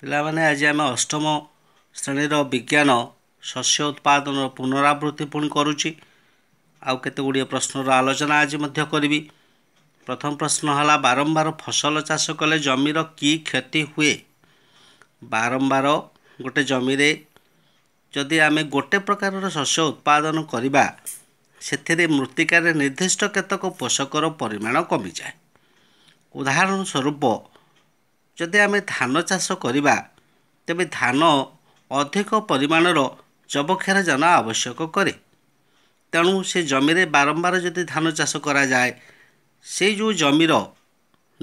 ପିଲାମାନେ ଆଜି ଆମେ ଅଷ୍ଟମ ଶ୍ରେଣୀର ବିଜ୍ଞାନ ଶସ୍ୟ ଉତ୍ପାଦନର ପୁନରାବୃତ୍ତି ପୁଣି କରୁଛି ଆଉ କେତେ ଗୁଡ଼ିଏ ପ୍ରଶ୍ନର ଆଲୋଚନା ଆଜି ମଧ୍ୟ କରିବି ପ୍ରଥମ ପ୍ରଶ୍ନ ହେଲା ବାରମ୍ବାର ଫସଲ ଚାଷ କଲେ ଜମିର କି କ୍ଷତି ହୁଏ ବାରମ୍ବାର ଗୋଟେ ଜମିରେ ଯଦି ଆମେ ଗୋଟେ ପ୍ରକାରର ଶସ୍ୟ ଉତ୍ପାଦନ କରିବା ସେଥିରେ ମୃତ୍ତିକାରେ ନିର୍ଦ୍ଦିଷ୍ଟ କେତେକ ପୋଷକର ପରିମାଣ କମିଯାଏ ଉଦାହରଣ ସ୍ୱରୂପ ଯଦି ଆମେ ଧାନ ଚାଷ କରିବା ତେବେ ଧାନ ଅଧିକ ପରିମାଣର ଯବକ୍ଷାର ଯାନ ଆବଶ୍ୟକ କରେ ତେଣୁ ସେ ଜମିରେ ବାରମ୍ବାର ଯଦି ଧାନ ଚାଷ କରାଯାଏ ସେ ଯେଉଁ ଜମିର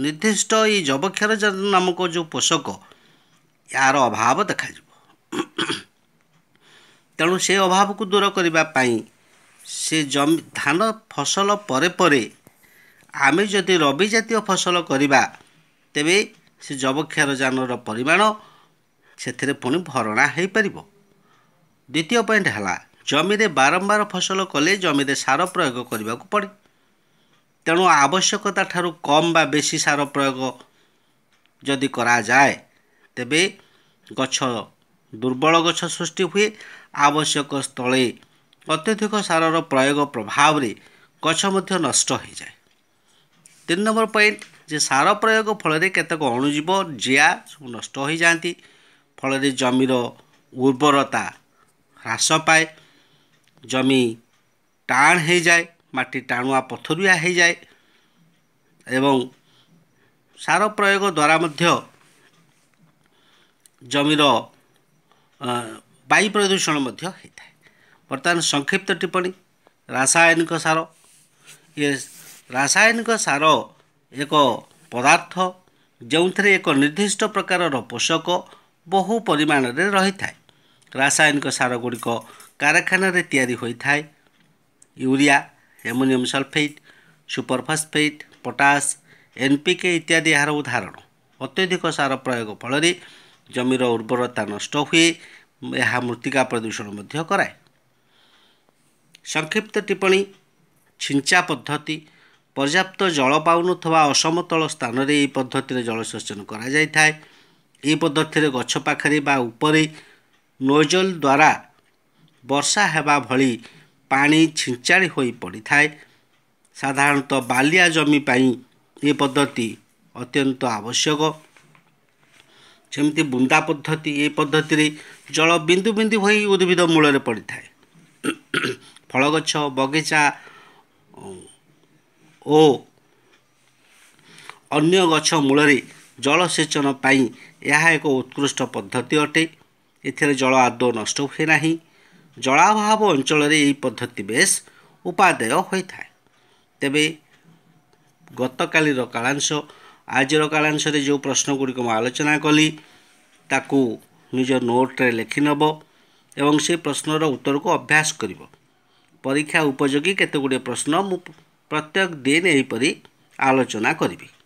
ନିର୍ଦ୍ଦିଷ୍ଟ ଏଇ ଜବକ୍ଷାର ଯାନ ନାମକ ଯେଉଁ ପୋଷକ ଏହାର ଅଭାବ ଦେଖାଯିବ ତେଣୁ ସେ ଅଭାବକୁ ଦୂର କରିବା ପାଇଁ ସେ ଜମି ଧାନ ଫସଲ ପରେ ପରେ ଆମେ ଯଦି ରବି ଜାତୀୟ ଫସଲ କରିବା ତେବେ ସେ ଯବକ୍ଷାରଜାନର ପରିମାଣ ସେଥିରେ ପୁଣି ଭରଣା ହୋଇପାରିବ ଦ୍ୱିତୀୟ ପଏଣ୍ଟ ହେଲା ଜମିରେ ବାରମ୍ବାର ଫସଲ କଲେ ଜମିରେ ସାର ପ୍ରୟୋଗ କରିବାକୁ ପଡ଼େ ତେଣୁ ଆବଶ୍ୟକତା ଠାରୁ କମ୍ ବା ବେଶୀ ସାର ପ୍ରୟୋଗ ଯଦି କରାଯାଏ ତେବେ ଗଛ ଦୁର୍ବଳ ଗଛ ସୃଷ୍ଟି ହୁଏ ଆବଶ୍ୟକ ସ୍ଥଳେ ଅତ୍ୟଧିକ ସାରର ପ୍ରୟୋଗ ପ୍ରଭାବରେ ଗଛ ମଧ୍ୟ ନଷ୍ଟ ହୋଇଯାଏ ତିନି ନମ୍ବର ପଏଣ୍ଟ ଯେ ସାର ପ୍ରୟୋଗ ଫଳରେ କେତେକ ଅଣୁଜୀବ ଜିଆ ସବୁ ନଷ୍ଟ ହୋଇଯାଆନ୍ତି ଫଳରେ ଜମିର ଉର୍ବରତା ହ୍ରାସ ପାଏ ଜମି ଟାଣ ହୋଇଯାଏ ମାଟି ଟାଣୁଆ ପଥରିଆ ହୋଇଯାଏ ଏବଂ ସାର ପ୍ରୟୋଗ ଦ୍ୱାରା ମଧ୍ୟ ଜମିର ବାୟୁ ପ୍ରଦୂଷଣ ମଧ୍ୟ ହୋଇଥାଏ ବର୍ତ୍ତମାନ ସଂକ୍ଷିପ୍ତ ଟିପ୍ପଣୀ ରାସାୟନିକ ସାର ଇଏ ରାସାୟନିକ ସାର ଏକ ପଦାର୍ଥ ଯେଉଁଥିରେ ଏକ ନିର୍ଦ୍ଦିଷ୍ଟ ପ୍ରକାରର ପୋଷକ ବହୁ ପରିମାଣରେ ରହିଥାଏ ରାସାୟନିକ ସାର ଗୁଡ଼ିକ କାରଖାନାରେ ତିଆରି ହୋଇଥାଏ urea ammonium sulphate superphosphate potash NPK ଇତ୍ୟାଦି ଏହାର ଉଦାହରଣ ଅତ୍ୟଧିକ ସାର ପ୍ରୟୋଗ ଫଳରେ ଜମିର ଉର୍ବରତା ନଷ୍ଟ ହୁଏ ଏହା ମୃତ୍ତିକା ପ୍ରଦୂଷଣ ମଧ୍ୟ କରାଏ ସଂକ୍ଷିପ୍ତ ଟିପ୍ପଣୀ ଛିଞ୍ଚା ପଦ୍ଧତି ପର୍ଯ୍ୟାପ୍ତ ଜଳ ପାଉନଥିବା ଅସମତଳ ସ୍ଥାନରେ ଏହି ପଦ୍ଧତିରେ ଜଳସେଚନ କରାଯାଇଥାଏ ଏହି ପଦ୍ଧତିରେ ଗଛ ପାଖରେ ବା ଉପରେ ନୋଜଲ ଦ୍ୱାରା ବର୍ଷା ହେବା ଭଳି ପାଣି ଛିଞ୍ଚାଳି ହୋଇ ପଡ଼ିଥାଏ ସାଧାରଣତଃ ବାଲିଆ ଜମି ପାଇଁ ଏ ପଦ୍ଧତି ଅତ୍ୟନ୍ତ ଆବଶ୍ୟକ ଯେମିତି ବୁନ୍ଦା ପଦ୍ଧତି ଏ ପଦ୍ଧତିରେ ଜଳ ବିନ୍ଦୁ ବିନ୍ଦୁ ହୋଇ ଉଦ୍ଭିଦ ମୂଳରେ ପଡ଼ିଥାଏ ଫଳ ଗଛ ବଗିଚା ଓ ଅନ୍ୟ ଗଛ ମୂଳରେ ଜଳସେଚନ ପାଇଁ ଏହା ଏକ ଉତ୍କୃଷ୍ଟ ପଦ୍ଧତି ଅଟେ ଏଥିରେ ଜଳ ଆଦୌ ନଷ୍ଟ ହୁଏ ନାହିଁ ଜଳାଭାବ ଅଞ୍ଚଳରେ ଏହି ପଦ୍ଧତି ବେଶ୍ ଉପାଦେୟ ହୋଇଥାଏ ତେବେ ଗତକାଲିର କାଳାଂଶ ଆଜିର କାଳାଂଶରେ ଯେଉଁ ପ୍ରଶ୍ନଗୁଡ଼ିକ ମୁଁ ଆଲୋଚନା କଲି ତାକୁ ନିଜ ନୋଟ୍ରେ ଲେଖିନେବ ଏବଂ ସେ ପ୍ରଶ୍ନର ଉତ୍ତରକୁ ଅଭ୍ୟାସ କରିବ ପରୀକ୍ଷା ଉପଯୋଗୀ କେତେ ଗୁଡ଼ିଏ ପ୍ରଶ୍ନ ମୁଁ ପ୍ରତ୍ୟେକ ଡେ ନେଇପରି ଆଲୋଚନା କରିବି